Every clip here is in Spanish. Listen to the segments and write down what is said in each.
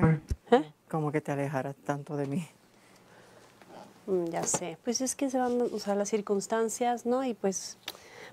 Pues, ah. ¿Eh? Como que te alejaras tanto de mí. Mm, ya sé, pues es que se van, a usar las circunstancias, ¿no? Y pues,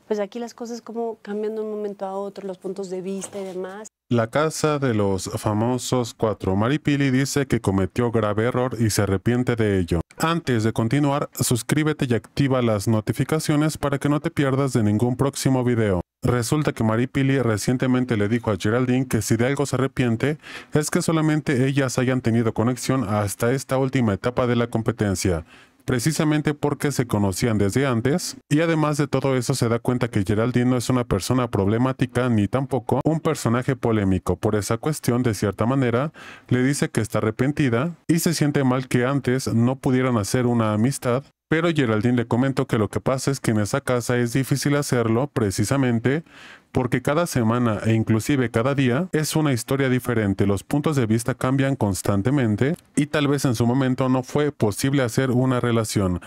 pues aquí las cosas como cambian de un momento a otro, los puntos de vista y demás. La casa de los famosos cuatro. Maripili dice que cometió grave error y se arrepiente de ello. Antes de continuar, suscríbete y activa las notificaciones para que no te pierdas de ningún próximo video. Resulta que Maripili recientemente le dijo a Geraldine que si de algo se arrepiente es que solamente ellas hayan tenido conexión hasta esta última etapa de la competencia, precisamente porque se conocían desde antes y además de todo eso se da cuenta que Geraldine no es una persona problemática ni tampoco un personaje polémico. Por esa cuestión, de cierta manera, le dice que está arrepentida y se siente mal que antes no pudieran hacer una amistad pero Geraldine le comentó que lo que pasa es que en esa casa es difícil hacerlo precisamente porque cada semana e inclusive cada día es una historia diferente, los puntos de vista cambian constantemente y tal vez en su momento no fue posible hacer una relación.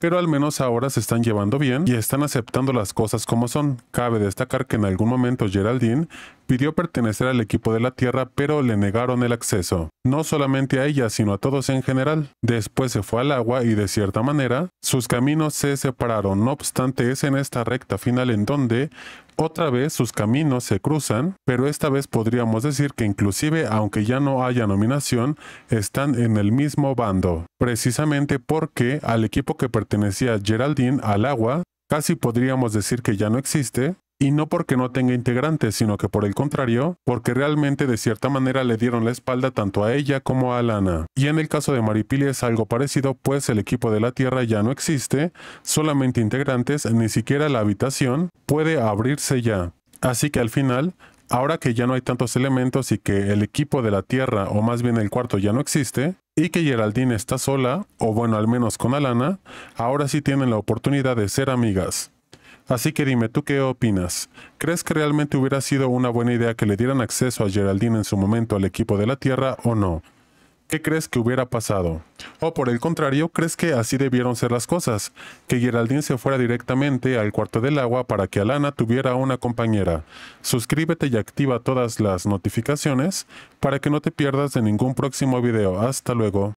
Pero al menos ahora se están llevando bien y están aceptando las cosas como son. Cabe destacar que en algún momento Geraldine pidió pertenecer al equipo de la Tierra, pero le negaron el acceso. No solamente a ella, sino a todos en general. Después se fue al agua y de cierta manera, sus caminos se separaron. No obstante, es en esta recta final en donde otra vez sus caminos se cruzan, pero esta vez podríamos decir que inclusive aunque ya no haya nominación, están en el mismo bando, precisamente porque al equipo que pertenecía Geraldine al agua, casi podríamos decir que ya no existe, y no porque no tenga integrantes, sino que por el contrario, porque realmente de cierta manera le dieron la espalda tanto a ella como a Alana. Y en el caso de Maripili es algo parecido, pues el equipo de la Tierra ya no existe, solamente integrantes, ni siquiera la habitación puede abrirse ya. Así que al final, ahora que ya no hay tantos elementos y que el equipo de la Tierra, o más bien el cuarto, ya no existe, y que Geraldine está sola, o bueno, al menos con Alana, ahora sí tienen la oportunidad de ser amigas. Así que dime, ¿tú qué opinas? ¿Crees que realmente hubiera sido una buena idea que le dieran acceso a Geraldine en su momento al equipo de la Tierra o no? ¿Qué crees que hubiera pasado? O por el contrario, ¿crees que así debieron ser las cosas? Que Geraldine se fuera directamente al cuarto del agua para que Alana tuviera una compañera. Suscríbete y activa todas las notificaciones para que no te pierdas de ningún próximo video. Hasta luego.